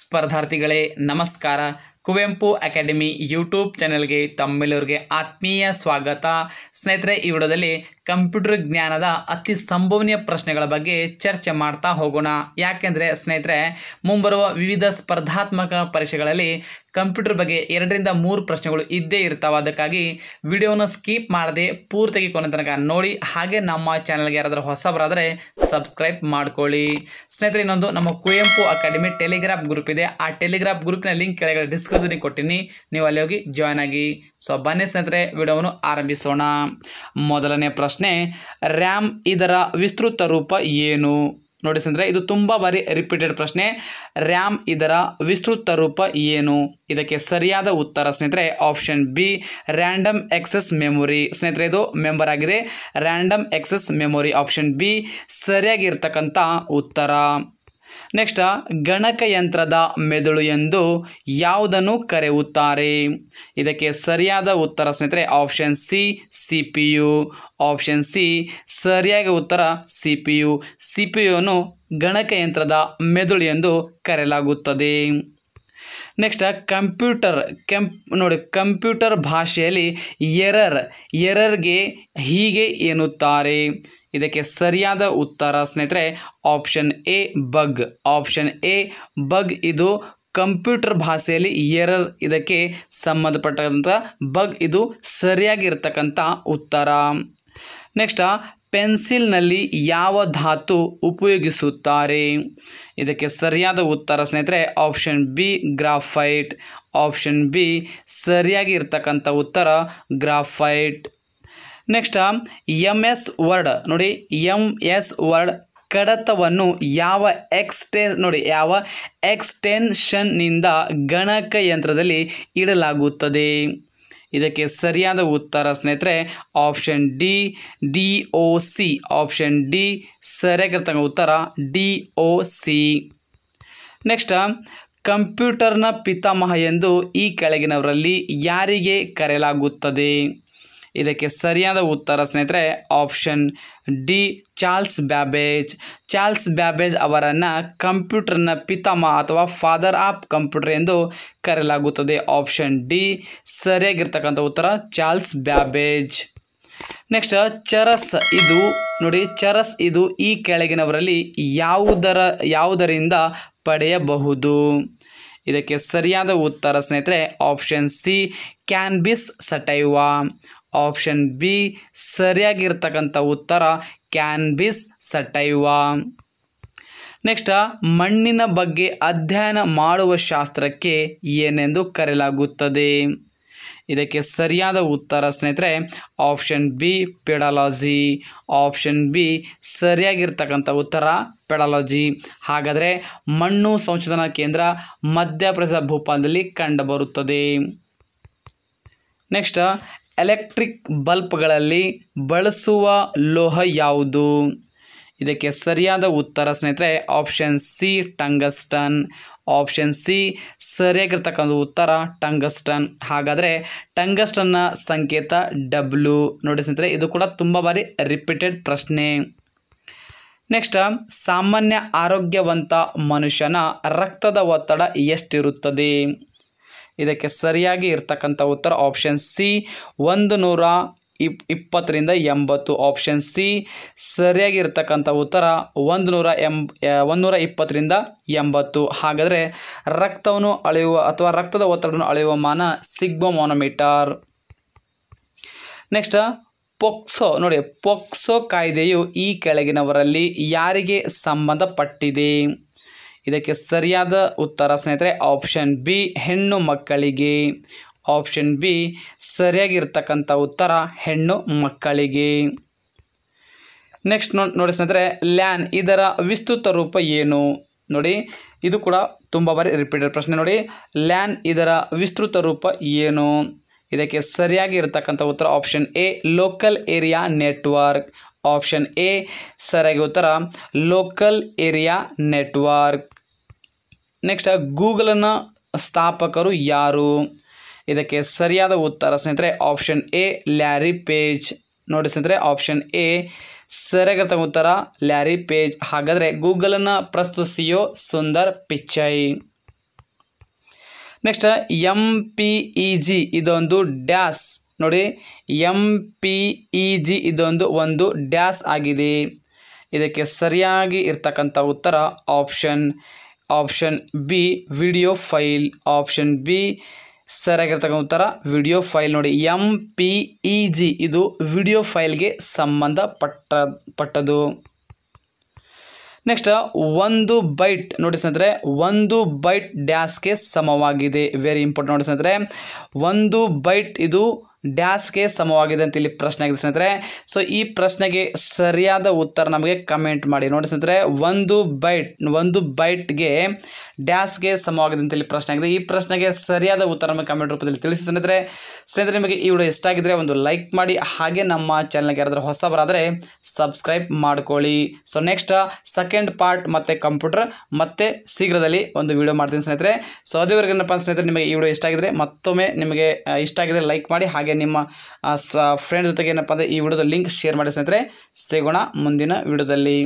ಸ್ಪರ್ಧಾರ್ಥಿಗಳೇ ನಮಸ್ಕಾರ Kuvempu academy YouTube ಚಾನೆಲ್ಗೆ ತಮ್ಮೆಲ್ಲರಿಗೆ ಆತ್ಮೀಯ ಸ್ವಾಗತ ಸ್ನೇಹಿತರೆ ಈ ವಿಡಿಯೋದಲ್ಲಿ ಕಂಪ್ಯೂಟರ್ ಜ್ಞಾನದ ಅತಿ ಸಂಭವನೀಯ ಪ್ರಶ್ನೆಗಳ ಬಗ್ಗೆ ಚರ್ಚೆ ಮಾಡ್ತಾ ಹೋಗೋಣ ಯಾಕೆಂದರೆ ಸ್ನೇಹಿತರೆ ಮುಂಬರುವ ವಿವಿಧ ಸ್ಪರ್ಧಾತ್ಮಕ ಪರೀಕ್ಷೆಗಳಲ್ಲಿ ಕಂಪ್ಯೂಟರ್ ಬಗ್ಗೆ ಎರಡರಿಂದ ಮೂರು ಪ್ರಶ್ನೆಗಳು ಇದ್ದೇ ಇರ್ತಾವೆ ಅದಕ್ಕಾಗಿ ವಿಡಿಯೋನ ಸ್ಕಿಪ್ ಮಾಡದೆ ಪೂರ್ತಿಗೆ ಕೊನೆ ತನಕ ನೋಡಿ ಹಾಗೆ ನಮ್ಮ ಚಾನಲ್ಗೆ ಯಾರಾದರೂ ಹೊಸಬರಾದರೆ ಸಬ್ಸ್ಕ್ರೈಬ್ ಮಾಡ್ಕೊಳ್ಳಿ ಸ್ನೇಹಿತರೆ ಇನ್ನೊಂದು ನಮ್ಮ ಕುವೆಂಪು ಅಕಾಡೆಮಿ ಟೆಲಿಗ್ರಾಫ್ ಗ್ರೂಪ್ ಇದೆ ಆ ಟೆಲಿಗ್ರಾಫ್ ಗ್ರೂಪ್ನ ಲಿಂಕ್ ಕೆಳಗಡೆ ಡಿಸ್ಕ್ರಿಪ್ಷನ್ಗೆ ಕೊಟ್ಟಿನಿ ನೀವು ಅಲ್ಲಿ ಹೋಗಿ ಜಾಯ್ನ್ ಆಗಿ ಸೊ ಬನ್ನಿ ಸ್ನೇಹಿತರೆ ವಿಡಿಯೋವನ್ನು ಆರಂಭಿಸೋಣ ಮೊದಲನೇ ಪ್ರಶ್ನೆ ಪ್ರಶ್ನೆ ರ್ಯಾಮ್ ಇದರ ವಿಸ್ತೃತ ರೂಪ ಏನು ನೋಡಿ ಸ್ನೇಹಿತರೆ ಇದು ತುಂಬ ಬಾರಿ ರಿಪೀಟೆಡ್ ಪ್ರಶ್ನೆ ರ್ಯಾಮ್ ಇದರ ವಿಸ್ತೃತ ರೂಪ ಏನು ಇದಕ್ಕೆ ಸರಿಯಾದ ಉತ್ತರ ಸ್ನೇಹಿತರೆ option B random access memory ಸ್ನೇಹಿತರೆ ಇದು ಮೆಂಬರ್ ಆಗಿದೆ random access memory option B ಸರಿಯಾಗಿರ್ತಕ್ಕಂಥ ಉತ್ತರ ನೆಕ್ಸ್ಟ್ ಗಣಕಯಂತ್ರದ ಮೆದುಳು ಎಂದು ಯಾವುದನ್ನು ಕರೆಯುತ್ತಾರೆ ಇದಕ್ಕೆ ಸರಿಯಾದ ಉತ್ತರ ಸ್ನೇಹಿತರೆ option C C P U option C ಸರಿಯಾಗಿ ಉತ್ತರ C P U C P ಗಣಕಯಂತ್ರದ ಮೆದುಳು ಎಂದು ಕರೆಯಲಾಗುತ್ತದೆ ನೆಕ್ಸ್ಟ್ ಕಂಪ್ಯೂಟರ್ ಕೆಂಪ್ ನೋಡಿ ಕಂಪ್ಯೂಟರ್ ಭಾಷೆಯಲ್ಲಿ ಎರರ್ ಎರರ್ಗೆ ಹೀಗೆ ಎನ್ನುತ್ತಾರೆ ಇದಕ್ಕೆ ಸರಿಯಾದ ಉತ್ತರ ಸ್ನೇಹಿತರೆ option A bug option A bug ಇದು ಕಂಪ್ಯೂಟರ್ ಭಾಷೆಯಲ್ಲಿ ಎರರ್ ಇದಕ್ಕೆ ಸಂಬಂಧಪಟ್ಟಂಥ ಬಗ್ ಇದು ಸರಿಯಾಗಿರ್ತಕ್ಕಂಥ ಉತ್ತರ ನೆಕ್ಸ್ಟ್ ಪೆನ್ಸಿಲ್ನಲ್ಲಿ ಯಾವ ಧಾತು ಉಪಯೋಗಿಸುತ್ತಾರೆ ಇದಕ್ಕೆ ಸರಿಯಾದ ಉತ್ತರ ಸ್ನೇಹಿತರೆ option B graphite option B ಸರಿಯಾಗಿ ಇರ್ತಕ್ಕಂಥ ಉತ್ತರ graphite next M S Word ನೋಡಿ ಎಮ್ ಎಸ್ ವರ್ಡ್ ಕಡತವನ್ನು ಯಾವ ಎಕ್ಸ್ಟೆ ನೋಡಿ ಯಾವ ಎಕ್ಸ್ಟೆನ್ಷನ್ನಿಂದ ಗಣಕಯಂತ್ರದಲ್ಲಿ ಇಡಲಾಗುತ್ತದೆ ಇದಕ್ಕೆ ಸರಿಯಾದ ಉತ್ತರ ಸ್ನೇಹಿತರೆ option D D O C option D ಸರಿಯಾಗಿರ್ತಕ್ಕಂಥ ಉತ್ತರ ಡಿ ಒ ಸಿ ನೆಕ್ಸ್ಟ್ ಕಂಪ್ಯೂಟರ್ನ ಪಿತಾಮಹ ಎಂದು ಈ ಕೆಳಗಿನವರಲ್ಲಿ ಯಾರಿಗೆ ಕರೆಯಲಾಗುತ್ತದೆ ಇದಕ್ಕೆ ಸರಿಯಾದ ಉತ್ತರ ಸ್ನೇಹಿತರೆ option D Charles Babbage Charles Babbage ಅವರನ್ನು ಕಂಪ್ಯೂಟರ್ನ ಪಿತಾಮಹ ಅಥವಾ ಫಾದರ್ ಆಫ್ ಕಂಪ್ಯೂಟರ್ ಎಂದು ಕರೆಯಲಾಗುತ್ತದೆ ಆಪ್ಷನ್ ಡಿ ಸರಿಯಾಗಿರ್ತಕ್ಕಂಥ ಉತ್ತರ ಚಾರ್ಲ್ಸ್ ಬ್ಯಾಬೇಜ್ ನೆಕ್ಸ್ಟ್ ಚರಸ್ ಇದು ನೋಡಿ ಚರಸ್ ಇದು ಈ ಕೆಳಗಿನವರಲ್ಲಿ ಯಾವುದರ ಯಾವುದರಿಂದ ಪಡೆಯಬಹುದು ಇದಕ್ಕೆ ಸರಿಯಾದ ಉತ್ತರ ಸ್ನೇಹಿತರೆ option C cannabis sativa option B ಸರಿಯಾಗಿರ್ತಕ್ಕಂಥ ಉತ್ತರ ಕ್ಯಾನ್ಬಿಸ್ ಸಟೈವಾ ನೆಕ್ಸ್ಟ್ ಮಣ್ಣಿನ ಬಗ್ಗೆ ಅಧ್ಯಯನ ಮಾಡುವ ಶಾಸ್ತ್ರಕ್ಕೆ ಏನೆಂದು ಕರೆಯಲಾಗುತ್ತದೆ ಇದಕ್ಕೆ ಸರಿಯಾದ ಉತ್ತರ ಸ್ನೇಹಿತರೆ option B pedology option B ಸರಿಯಾಗಿರ್ತಕ್ಕಂಥ ಉತ್ತರ ಪೆಡಾಲಜಿ ಹಾಗಾದರೆ ಮಣ್ಣು ಸಂಶೋಧನಾ ಕೇಂದ್ರ ಮಧ್ಯಪ್ರದೇಶ ಭೂಪಾಲದಲ್ಲಿ ಕಂಡುಬರುತ್ತದೆ ನೆಕ್ಸ್ಟ್ ಎಲೆಕ್ಟ್ರಿಕ್ ಬಲ್ಬ್ಗಳಲ್ಲಿ ಬಳಸುವ ಲೋಹ ಯಾವುದು ಇದಕ್ಕೆ ಸರಿಯಾದ ಉತ್ತರ ಸ್ನೇಹಿತರೆ option C tungsten option C ಸರಿಯಾಗಿರ್ತಕ್ಕಂಥ ಉತ್ತರ ಟಂಗಸ್ಟನ್ ಹಾಗಾದರೆ ಟಂಗಸ್ಟನ್ನ ಸಂಕೇತ ಡಬ್ಲ್ಯೂ ನೋಡಿ ಸ್ನೇಹಿತರೆ ಇದು ಕೂಡ ತುಂಬ ಬಾರಿ ರಿಪೀಟೆಡ್ ಪ್ರಶ್ನೆ ನೆಕ್ಸ್ಟ್ ಸಾಮಾನ್ಯ ಆರೋಗ್ಯವಂತ ಮನುಷ್ಯನ ರಕ್ತದ ಒತ್ತಡ ಎಷ್ಟಿರುತ್ತದೆ ಇದಕ್ಕೆ ಸರಿಯಾಗಿ ಇರ್ತಕ್ಕಂಥ ಉತ್ತರ ಆಪ್ಷನ್ ಸಿ ಒಂದು ನೂರ ಇಪ್ ಇಪ್ಪತ್ತರಿಂದ ಎಂಬತ್ತು ಆಪ್ಷನ್ ಸಿ ಸರಿಯಾಗಿ ಇರ್ತಕ್ಕಂಥ ಉತ್ತರ ಒಂದು ನೂರ ಎಂ ನೂರ ಇಪ್ಪತ್ತರಿಂದ ಎಂಬತ್ತು ಹಾಗಾದರೆ ರಕ್ತವನ್ನು ಅಳೆಯುವ ಅಥವಾ ರಕ್ತದ ಒತ್ತಡವನ್ನು ಅಳೆಯುವ ಮಾನ ಸಿಗ್ಬೋಮಾನೋಮೀಟರ್ ನೆಕ್ಸ್ಟ್ ಪೊಕ್ಸೋ ನೋಡಿ ಪೊಕ್ಸೋ ಕಾಯ್ದೆಯು ಈ ಕೆಳಗಿನವರಲ್ಲಿ ಯಾರಿಗೆ ಸಂಬಂಧಪಟ್ಟಿದೆ ಇದಕ್ಕೆ ಸರಿಯಾದ ಉತ್ತರ ಸ್ನೇಹಿತರೆ ಆಪ್ಷನ್ ಬಿ ಹೆಣ್ಣು ಮಕ್ಕಳಿಗೆ ಆಪ್ಷನ್ ಬಿ ಸರಿಯಾಗಿರ್ತಕ್ಕಂಥ ಉತ್ತರ ಹೆಣ್ಣು ಮಕ್ಕಳಿಗೆ ನೆಕ್ಸ್ಟ್ ನೋಡಿ ಸ್ನೇಹಿತರೆ ಲ್ಯಾನ್ ಇದರ ವಿಸ್ತೃತ ರೂಪ ಏನು ನೋಡಿ ಇದು ಕೂಡ ತುಂಬ ಬಾರಿ ರಿಪೀಟೆಡ್ ಪ್ರಶ್ನೆ ನೋಡಿ ಲ್ಯಾನ್ ಇದರ ವಿಸ್ತೃತ ರೂಪ ಏನು ಇದಕ್ಕೆ ಸರಿಯಾಗಿ ಇರತಕ್ಕಂಥ ಉತ್ತರ option A local area network option A ಸರಿಯಾಗಿ ಉತ್ತರ ಲೋಕಲ್ ಏರಿಯಾ ನೆಟ್ವರ್ಕ್ ನೆಕ್ಸ್ಟ್ ಗೂಗಲನ್ನು ಸ್ಥಾಪಕರು ಯಾರು ಇದಕ್ಕೆ ಸರಿಯಾದ ಉತ್ತರ ಸ್ನೇಹಿತರೆ ಆಪ್ಷನ್ ಎ ಲ್ಯಾರಿ ಪೇಜ್ ನೋಡಿ ಸ್ನೇಹಿತರೆ ಆಪ್ಷನ್ ಎ ಸರಿಯಾಗಿರ್ತ ಉತ್ತರ ಲ್ಯಾರಿ ಪೇಜ್ ಹಾಗಾದರೆ ಗೂಗಲನ್ನು ಪ್ರಸ್ತುತ CEO Sundar Pichai next M P E G ಇದೊಂದು ಡ್ಯಾಸ್ ನೋಡಿ ಎಂ ಪಿ ಇ ಜಿ ಇದೊಂದು ಒಂದು ಡ್ಯಾಸ್ ಆಗಿದೆ ಇದಕ್ಕೆ ಸರಿಯಾಗಿ ಇರ್ತಕ್ಕಂಥ ಉತ್ತರ option option B video file option B ಸರಿಯಾಗಿರ್ತಕ್ಕಂಥ ಉತ್ತರ ವಿಡಿಯೋ ಫೈಲ್ ನೋಡಿ ಎಂ ಪಿ ಇ ಜಿ ಇದು ವಿಡಿಯೋ ಫೈಲ್ಗೆ ಸಂಬಂಧಪಟ್ಟ ಪಟ್ಟದು ನೆಕ್ಸ್ಟ್ ಒಂದು ಬೈಟ್ ನೋಡಿ ಸ್ನೇಹಿತರೆ ಒಂದು ಬೈಟ್ ಡ್ಯಾಸ್ಗೆ ಸಮವಾಗಿದೆ ವೆರಿ ಇಂಪಾರ್ಟೆಂಟ್ ನೋಡಿ ಸ್ನೇಹಿತರೆ ಒಂದು ಬೈಟ್ ಇದು ಡ್ಯಾಸ್ಗೆ ಸಮವಾಗಿದೆ ಅಂತ ಇಲ್ಲಿ ಪ್ರಶ್ನೆ ಆಗಿದೆ ಸ್ನೇಹಿತರೆ ಸೊ ಈ ಪ್ರಶ್ನೆಗೆ ಸರಿಯಾದ ಉತ್ತರ ನಮಗೆ ಕಮೆಂಟ್ ಮಾಡಿ ನೋಡಿ ಸ್ನೇಹಿತರೆ ಒಂದು ಬೈಟ್ ಒಂದು ಬೈಟ್ಗೆ ಡ್ಯಾಸ್ಗೆ ಸಮವಾಗಿದೆ ಅಂತ ಇಲ್ಲಿ ಪ್ರಶ್ನೆ ಆಗಿದೆ ಈ ಪ್ರಶ್ನೆಗೆ ಸರಿಯಾದ ಉತ್ತರ ನಮಗೆ ಕಮೆಂಟ್ ರೂಪದಲ್ಲಿ ತಿಳಿಸಿ ಸ್ನೇಹಿತರೆ ಸ್ನೇಹಿತರೆ ನಿಮಗೆ ಈ ವಿಡಿಯೋ ಇಷ್ಟ ಆಗಿದ್ರೆ ಒಂದು ಲೈಕ್ ಮಾಡಿ ಹಾಗೆ ನಮ್ಮ ಚಾನಲ್ಗೆ ಯಾರಾದರೂ ಹೊಸಬರಾದರೆ ಸಬ್ಸ್ಕ್ರೈಬ್ ಮಾಡ್ಕೊಳ್ಳಿ ಸೊ ನೆಕ್ಸ್ಟ್ ಸೆಕೆಂಡ್ ಪಾರ್ಟ್ ಮತ್ತೆ ಕಂಪ್ಯೂಟರ್ ಮತ್ತೆ ಶೀಘ್ರದಲ್ಲಿ ಒಂದು ವಿಡಿಯೋ ಮಾಡ್ತೀನಿ ಸ್ನೇಹಿತರೆ ಸೊ ಅದೇವರೆಗೆ ಸ್ನೇಹಿತರೆ ನಿಮಗೆ ಈ ವಿಡಿಯೋ ಇಷ್ಟ ಆಗಿದ್ರೆ ಮತ್ತೊಮ್ಮೆ ನಿಮಗೆ ಇಷ್ಟ ಆಗಿದ್ರೆ ಲೈಕ್ ಮಾಡಿ ಹಾಗೆ ನಿಮ್ಮ ಸ ಫ್ರೆಂಡ್ ಜೊತೆಗೆ ಏನಪ್ಪ ಅಂದರೆ ಈ ವಿಡಿಯೋದ ಲಿಂಕ್ ಶೇರ್ ಮಾಡಿ ಸ್ನೇಹಿತರೆ ಸಿಗೋಣ ಮುಂದಿನ ವಿಡಿಯೋದಲ್ಲಿ